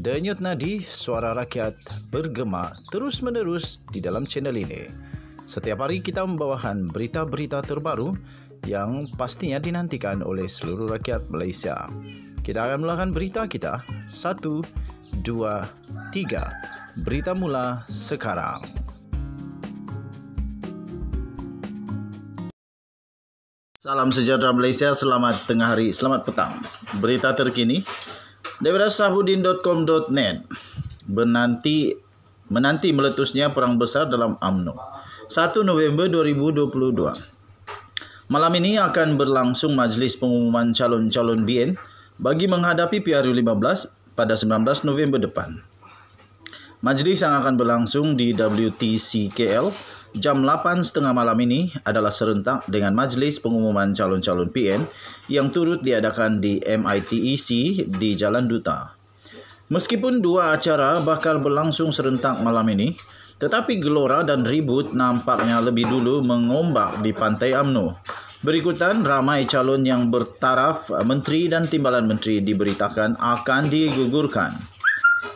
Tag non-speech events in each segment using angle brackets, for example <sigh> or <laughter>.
Denyut nadi suara rakyat bergema terus-menerus di dalam channel ini. Setiap hari kita membawakan berita-berita terbaru yang pastinya dinantikan oleh seluruh rakyat Malaysia. Kita akan mulakan berita kita. Satu, dua, tiga. Berita mula sekarang. Salam sejahtera Malaysia, selamat tengah hari, selamat petang. Berita terkini, Daripada sahudin.com.net Menanti Menanti meletusnya perang besar dalam UMNO 1 November 2022 Malam ini akan berlangsung majlis pengumuman calon-calon BN Bagi menghadapi PRU15 pada 19 November depan Majlis yang akan berlangsung di WTCKL jam 8.30 malam ini adalah serentak dengan Majlis Pengumuman Calon-Calon PN yang turut diadakan di MITEC di Jalan Duta. Meskipun dua acara bakal berlangsung serentak malam ini, tetapi gelora dan ribut nampaknya lebih dulu mengombak di Pantai AMNO. Berikutan ramai calon yang bertaraf menteri dan timbalan menteri diberitakan akan digugurkan.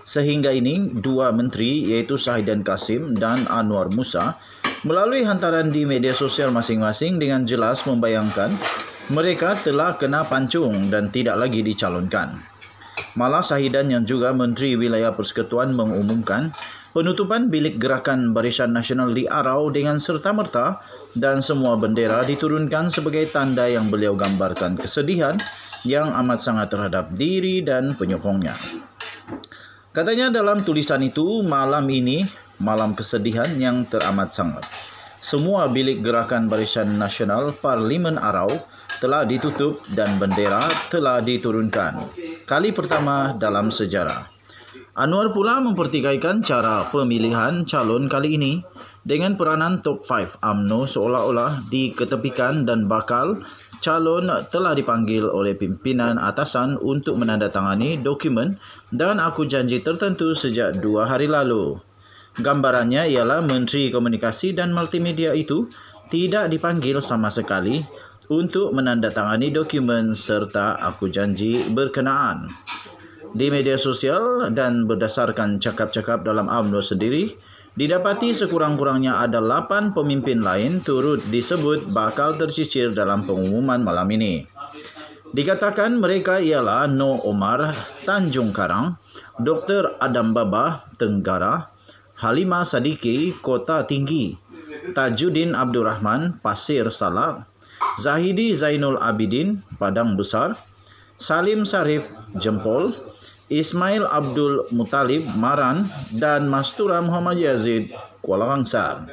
Sehingga ini, dua menteri yaitu Sahidan Kasim dan Anwar Musa melalui hantaran di media sosial masing-masing dengan jelas membayangkan mereka telah kena pancung dan tidak lagi dicalonkan. Malah Sahidan yang juga Menteri Wilayah Persekutuan mengumumkan penutupan bilik gerakan Barisan Nasional di Arau dengan serta-merta dan semua bendera diturunkan sebagai tanda yang beliau gambarkan kesedihan yang amat sangat terhadap diri dan penyokongnya. Katanya dalam tulisan itu, malam ini malam kesedihan yang teramat sangat. Semua bilik gerakan barisan nasional Parlimen Arau telah ditutup dan bendera telah diturunkan. Kali pertama dalam sejarah. Anwar pula mempertikaikan cara pemilihan calon kali ini dengan peranan top 5 AMNO seolah-olah diketepikan dan bakal calon telah dipanggil oleh pimpinan atasan untuk menandatangani dokumen dan aku janji tertentu sejak dua hari lalu. Gambarannya ialah Menteri Komunikasi dan Multimedia itu tidak dipanggil sama sekali untuk menandatangani dokumen serta aku janji berkenaan di media sosial dan berdasarkan cakap-cakap dalam UMNO sendiri, didapati sekurang-kurangnya ada 8 pemimpin lain turut disebut bakal tercicir dalam pengumuman malam ini. Dikatakan mereka ialah No Omar Tanjung Karang, Dr. Adam Baba Tenggara, Halima Sadiki Kota Tinggi, Tajuddin Abdul Rahman Pasir Salak, Zahidi Zainul Abidin Padang Besar, Salim Sarif Jempol, Ismail Abdul Mutalib Maran, dan Mastura Muhammad Yazid Kuala Kangsar.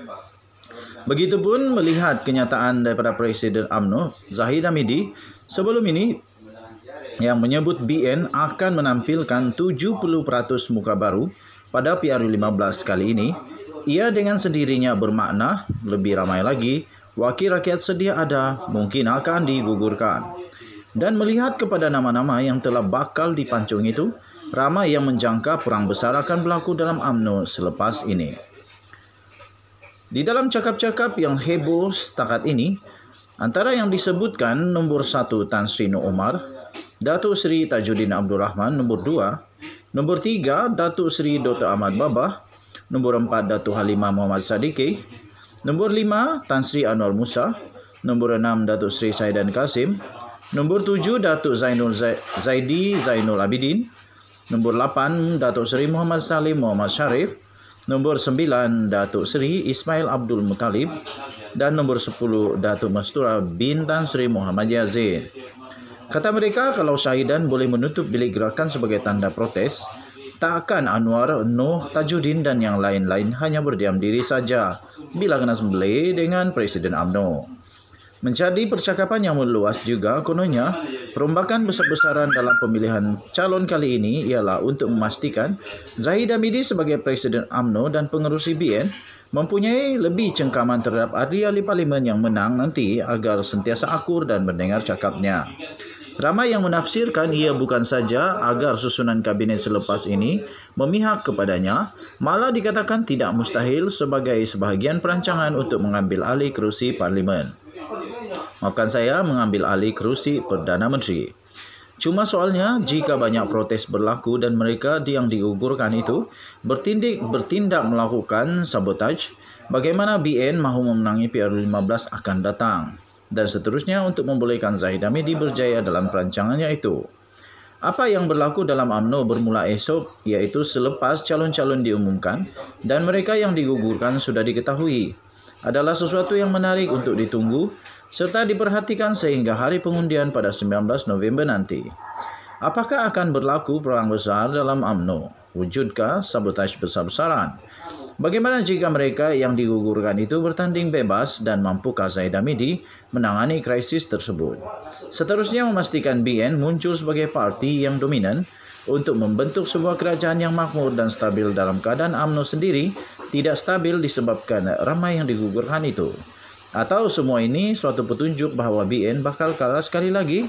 Begitupun melihat kenyataan daripada Presiden AMNO, Zahid Hamidi, sebelum ini yang menyebut BN akan menampilkan 70% muka baru pada PRU15 kali ini, ia dengan sendirinya bermakna, lebih ramai lagi, wakil rakyat sedia ada mungkin akan digugurkan. Dan melihat kepada nama-nama yang telah bakal dipancung itu, ramai yang menjangka perang besar akan berlaku dalam UMNO selepas ini. Di dalam cakap-cakap yang heboh setakat ini, antara yang disebutkan nombor 1 Tan Sri Nur Omar, Datuk Seri Tajuddin Abdul Rahman nombor 2, nombor 3 Datuk Seri Dr. Ahmad Baba, nombor 4 Datuk Halimah Muhammad Sadiqi, nombor 5 Tan Sri Anwar Musa, nombor 6 Datuk Seri Saidan Kasim, Nombor tujuh Datuk Zainul Zaidi Zainul Abidin. Nombor lapan Datuk Seri Muhammad Salim Muhammad Sharif. Nombor sembilan Datuk Seri Ismail Abdul Muttalib dan nombor sepuluh Datuk Mastura Tan Seri Muhammad Yazid. Kata mereka kalau Syahidan boleh menutup bilik gerakan sebagai tanda protes, tak akan Anwar, Noh, Tajuddin dan yang lain-lain hanya berdiam diri saja bila kena sembelih dengan Presiden AMNO. Menjadi percakapan yang meluas juga kononnya, perombakan besar-besaran dalam pemilihan calon kali ini ialah untuk memastikan Zahid Hamidi sebagai Presiden AMNO dan pengerusi BN mempunyai lebih cengkaman terhadap ahli-ahli parlimen yang menang nanti agar sentiasa akur dan mendengar cakapnya. Ramai yang menafsirkan ia bukan saja agar susunan kabinet selepas ini memihak kepadanya, malah dikatakan tidak mustahil sebagai sebahagian perancangan untuk mengambil alih kerusi parlimen. Maafkan saya mengambil alih kerusi Perdana Menteri. Cuma soalnya, jika banyak protes berlaku dan mereka yang diugurkan itu bertindik, bertindak melakukan sabotaj, bagaimana BN mahu memenangi PR15 akan datang? Dan seterusnya untuk membolehkan Zahid Hamidi berjaya dalam perancangannya itu. Apa yang berlaku dalam AMNO bermula esok, iaitu selepas calon-calon diumumkan dan mereka yang digugurkan sudah diketahui, adalah sesuatu yang menarik untuk ditunggu serta diperhatikan sehingga hari pengundian pada 19 November nanti. Apakah akan berlaku perang besar dalam UMNO? Wujudkah sabotaj besar-besaran? Bagaimana jika mereka yang digugurkan itu bertanding bebas dan mampukah Zaid Amidi menangani krisis tersebut? Seterusnya memastikan BN muncul sebagai parti yang dominan untuk membentuk sebuah kerajaan yang makmur dan stabil dalam keadaan UMNO sendiri tidak stabil disebabkan ramai yang digugurkan itu. Atau semua ini suatu petunjuk bahawa BN bakal kalah sekali lagi?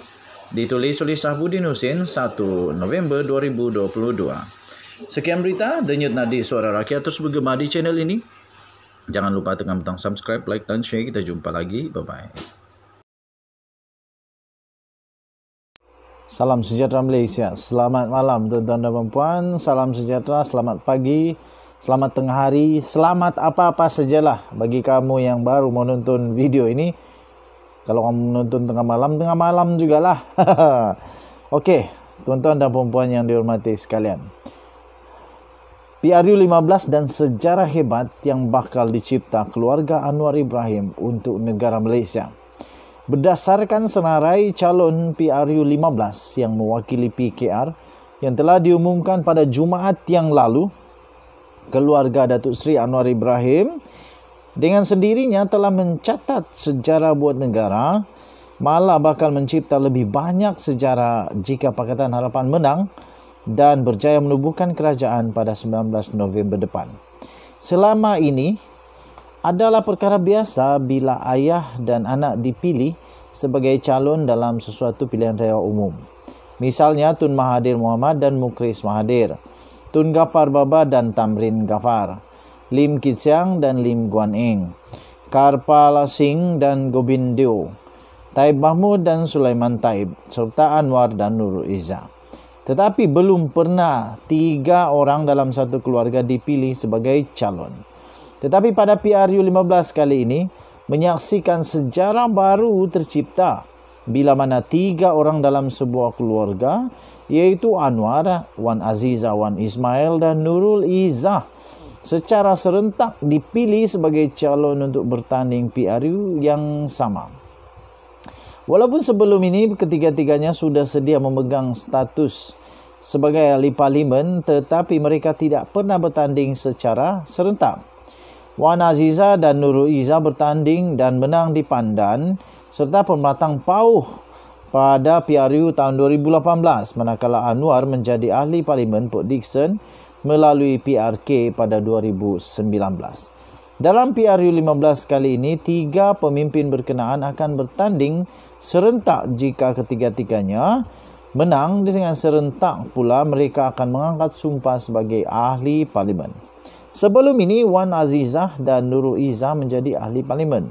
Ditulis oleh Sahbudin Husin 1 November 2022. Sekian berita, denyut nadi suara rakyat terus bergema di channel ini. Jangan lupa tekan butang subscribe, like dan share. Kita jumpa lagi. Bye-bye. Salam sejahtera Malaysia. Selamat malam tuan-tuan dan puan-puan. Salam sejahtera, selamat pagi. Selamat tengah hari, selamat apa-apa sajalah bagi kamu yang baru menonton video ini. Kalau kamu menonton tengah malam, tengah malam juga jugalah. <laughs> Okey, tuan-tuan dan puan yang dihormati sekalian. PRU 15 dan sejarah hebat yang bakal dicipta keluarga Anwar Ibrahim untuk negara Malaysia. Berdasarkan senarai calon PRU 15 yang mewakili PKR yang telah diumumkan pada Jumaat yang lalu, keluarga Datuk Seri Anwar Ibrahim dengan sendirinya telah mencatat sejarah buat negara malah bakal mencipta lebih banyak sejarah jika Pakatan Harapan menang dan berjaya menubuhkan kerajaan pada 19 November depan. Selama ini adalah perkara biasa bila ayah dan anak dipilih sebagai calon dalam sesuatu pilihan raya umum. Misalnya Tun Mahathir Mohamad dan Mukris Mahathir. Tun Gafar Baba dan Tamrin Gafar, Lim Kitsiang dan Lim Guan Eng, Karpa Singh dan Gobind Deo, Taib Mahmud dan Sulaiman Taib, serta Anwar dan Nurul Iza. Tetapi belum pernah tiga orang dalam satu keluarga dipilih sebagai calon. Tetapi pada PRU 15 kali ini, menyaksikan sejarah baru tercipta bila mana tiga orang dalam sebuah keluarga yaitu Anwar, Wan Aziza, Wan Ismail dan Nurul Izzah secara serentak dipilih sebagai calon untuk bertanding PRU yang sama. Walaupun sebelum ini ketiga-tiganya sudah sedia memegang status sebagai ahli parlimen tetapi mereka tidak pernah bertanding secara serentak. Wan Aziza dan Nurul Izzah bertanding dan menang di pandan serta pematang pauh pada PRU tahun 2018 manakala Anwar menjadi ahli parlimen Port Dickson melalui PRK pada 2019. Dalam PRU 15 kali ini, tiga pemimpin berkenaan akan bertanding serentak jika ketiga-tiganya menang dengan serentak pula mereka akan mengangkat sumpah sebagai ahli parlimen. Sebelum ini, Wan Azizah dan Nurul Izzah menjadi ahli parlimen.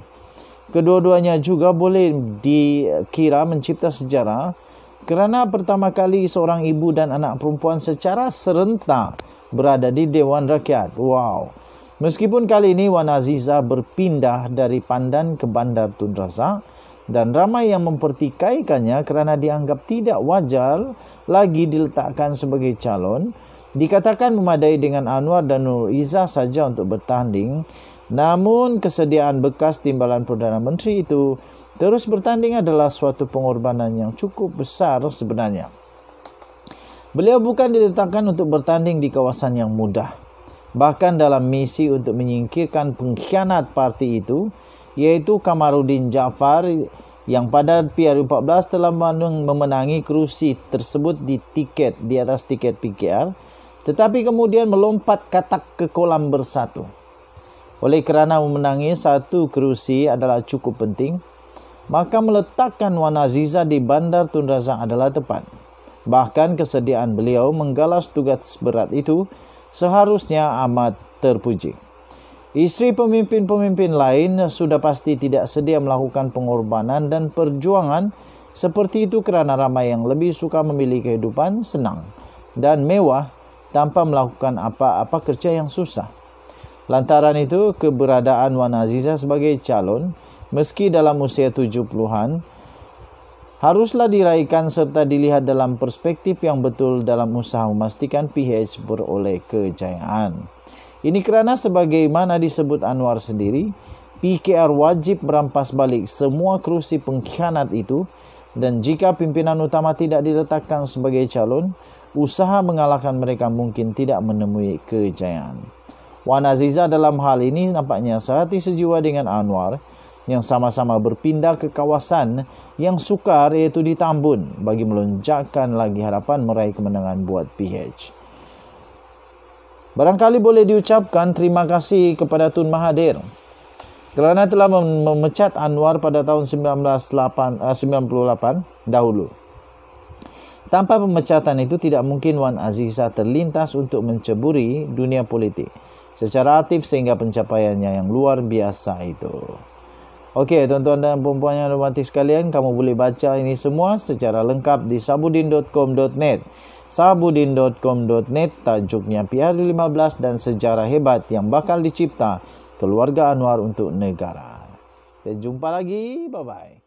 Kedua-duanya juga boleh dikira mencipta sejarah kerana pertama kali seorang ibu dan anak perempuan secara serentak berada di Dewan Rakyat. Wow. Meskipun kali ini Wan Aziza berpindah dari Pandan ke Bandar Tun Razak dan ramai yang mempertikaikannya kerana dianggap tidak wajar lagi diletakkan sebagai calon, dikatakan memadai dengan Anwar dan Nur Iza saja untuk bertanding, Namun kesediaan bekas timbalan Perdana Menteri itu terus bertanding adalah suatu pengorbanan yang cukup besar sebenarnya. Beliau bukan diletakkan untuk bertanding di kawasan yang mudah. Bahkan dalam misi untuk menyingkirkan pengkhianat parti itu, yaitu Kamarudin Jafar yang pada PR14 telah memenangi kerusi tersebut di tiket di atas tiket PKR, tetapi kemudian melompat katak ke kolam bersatu. Oleh kerana memenangi satu kerusi adalah cukup penting, maka meletakkan Wan Aziza di Bandar Tun Razak adalah tepat. Bahkan kesediaan beliau menggalas tugas berat itu seharusnya amat terpuji. Isteri pemimpin-pemimpin lain sudah pasti tidak sedia melakukan pengorbanan dan perjuangan seperti itu kerana ramai yang lebih suka memilih kehidupan senang dan mewah tanpa melakukan apa-apa kerja yang susah. Lantaran itu, keberadaan Wan Azizah sebagai calon, meski dalam usia tujuh puluhan, haruslah diraihkan serta dilihat dalam perspektif yang betul dalam usaha memastikan PH beroleh kejayaan. Ini kerana sebagaimana disebut Anwar sendiri, PKR wajib merampas balik semua kerusi pengkhianat itu dan jika pimpinan utama tidak diletakkan sebagai calon, usaha mengalahkan mereka mungkin tidak menemui kejayaan. Wan Aziza dalam hal ini nampaknya sehati sejiwa dengan Anwar yang sama-sama berpindah ke kawasan yang sukar iaitu di Tambun bagi melonjakkan lagi harapan meraih kemenangan buat PH. Barangkali boleh diucapkan terima kasih kepada Tun Mahathir kerana telah memecat Anwar pada tahun 1998 eh, dahulu. Tanpa pemecatan itu tidak mungkin Wan Aziza terlintas untuk menceburi dunia politik. secara aktif sehingga pencapaiannya yang luar biasa itu. Oke, tuan-tuan dan perempuan yang romantis sekalian, kamu boleh baca ini semua secara lengkap di sabudin.com.net. sabudin.com.net tajuknya PR15 dan sejarah hebat yang bakal dicipta keluarga Anwar untuk negara. Dan jumpa lagi, bye-bye.